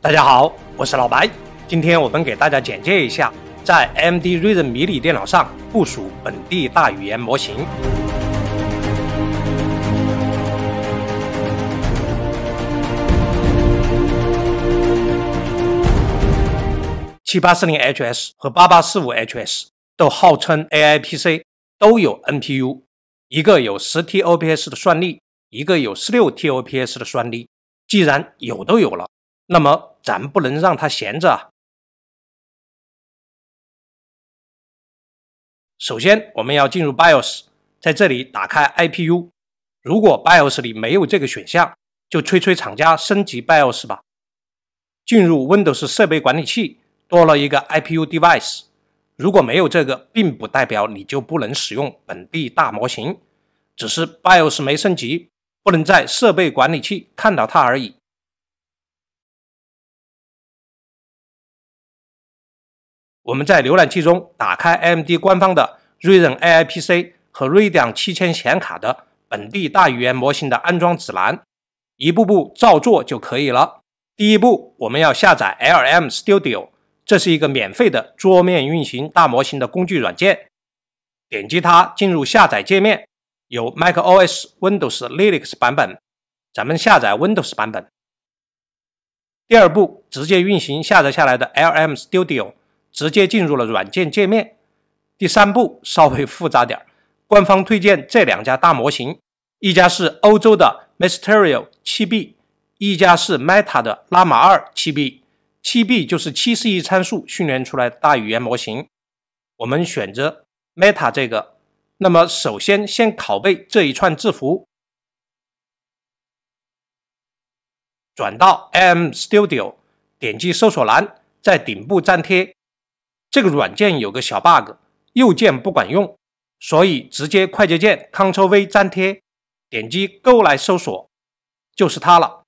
大家好，我是老白。今天我们给大家简介一下，在 AMD Ryzen 迷你电脑上部署本地大语言模型。七八四零 HS 和八八四五 HS 都号称 AI PC，都有 NPU，一个有十 T OPS 的算力，一个有十六 T OPS 的算力。既然有都有了。那么咱不能让它闲着啊。首先，我们要进入 BIOS，在这里打开 I P U。如果 BIOS 里没有这个选项，就催催厂家升级 BIOS 吧。进入 Windows 设备管理器，多了一个 I P U Device。如果没有这个，并不代表你就不能使用本地大模型，只是 BIOS 没升级，不能在设备管理器看到它而已。我们在浏览器中打开 AMD 官方的 Ryzen AIPC 和 Radeon 七千显卡的本地大语言模型的安装指南，一步步照做就可以了。第一步，我们要下载 LM Studio，这是一个免费的桌面运行大模型的工具软件。点击它进入下载界面，有 macOS、Windows、Linux 版本，咱们下载 Windows 版本。第二步，直接运行下载下来的 LM Studio。直接进入了软件界面。第三步稍微复杂点儿，官方推荐这两家大模型，一家是欧洲的 m y s t e r i o 7B，一家是 Meta 的 Llama 2 7B。7B 就是七十亿参数训练出来的大语言模型。我们选择 Meta 这个。那么首先先拷贝这一串字符，转到 Am Studio，点击搜索栏，在顶部粘贴。这个软件有个小 bug，右键不管用，所以直接快捷键 c t r l V 粘贴，点击勾来搜索，就是它了。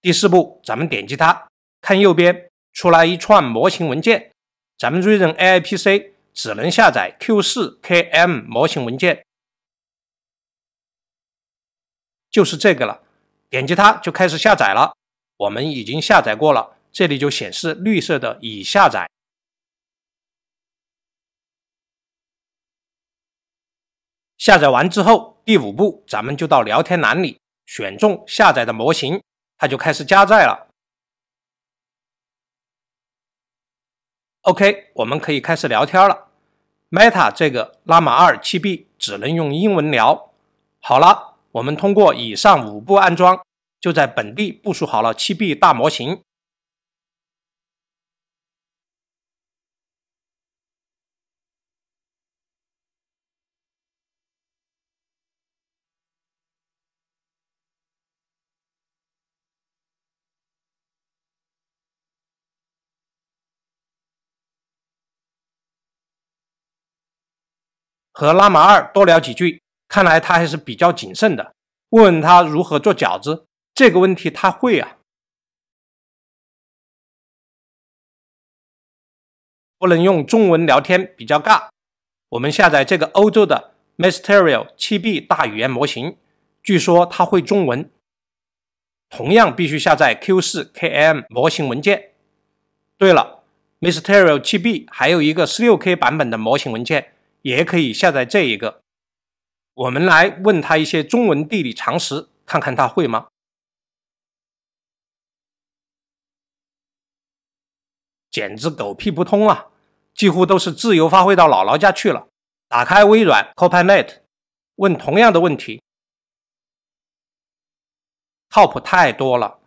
第四步，咱们点击它，看右边出来一串模型文件，咱们瑞影 A I P C 只能下载 Q4KM 模型文件，就是这个了。点击它就开始下载了。我们已经下载过了，这里就显示绿色的已下载。下载完之后，第五步咱们就到聊天栏里选中下载的模型，它就开始加载了。OK，我们可以开始聊天了。Meta 这个拉玛二七 B 只能用英文聊。好了，我们通过以上五步安装，就在本地部署好了七 B 大模型。和拉玛二多聊几句，看来他还是比较谨慎的。问问他如何做饺子，这个问题他会啊。不能用中文聊天比较尬，我们下载这个欧洲的 Mistral 7B 大语言模型，据说他会中文。同样必须下载 Q4_K_M 模型文件。对了，Mistral 7B 还有一个 16K 版本的模型文件。也可以下载这一个，我们来问他一些中文地理常识，看看他会吗？简直狗屁不通啊，几乎都是自由发挥到姥姥家去了。打开微软 Copilot，问同样的问题，靠谱太多了。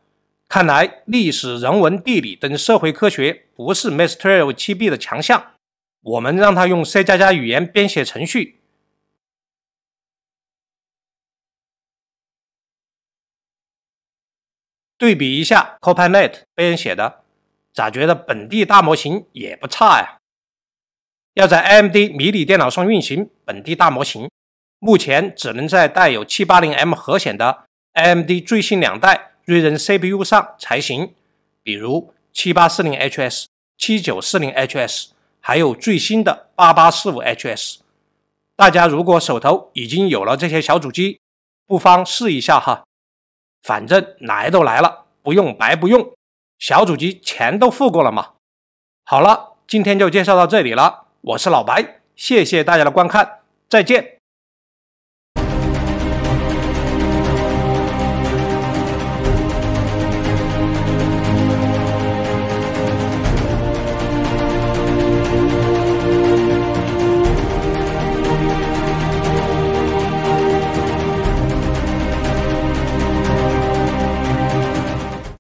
看来历史、人文、地理等社会科学不是 m y s t e r i o 7B 的强项。我们让它用 C 加加语言编写程序，对比一下 Copilot 编写的，咋觉得本地大模型也不差呀？要在 AMD 迷你电脑上运行本地大模型，目前只能在带有七八零 M 核显的 AMD 最新两代 Ryzen CPU 上才行，比如七八四零 HS、七九四零 HS。还有最新的八八四五 HS，大家如果手头已经有了这些小主机，不妨试一下哈。反正来都来了，不用白不用，小主机钱都付过了嘛。好了，今天就介绍到这里了，我是老白，谢谢大家的观看，再见。